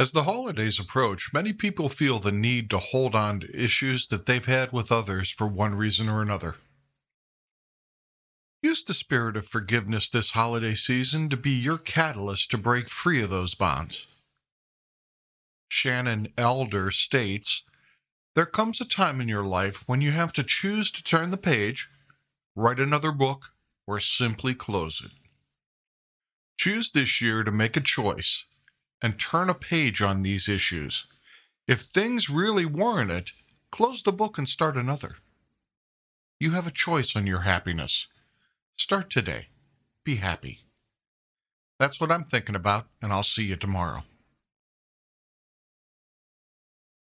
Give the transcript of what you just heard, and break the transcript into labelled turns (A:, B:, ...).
A: As the holidays approach, many people feel the need to hold on to issues that they've had with others for one reason or another. Use the spirit of forgiveness this holiday season to be your catalyst to break free of those bonds. Shannon Elder states There comes a time in your life when you have to choose to turn the page, write another book, or simply close it. Choose this year to make a choice and turn a page on these issues. If things really warrant it, close the book and start another. You have a choice on your happiness. Start today. Be happy. That's what I'm thinking about, and I'll see you tomorrow.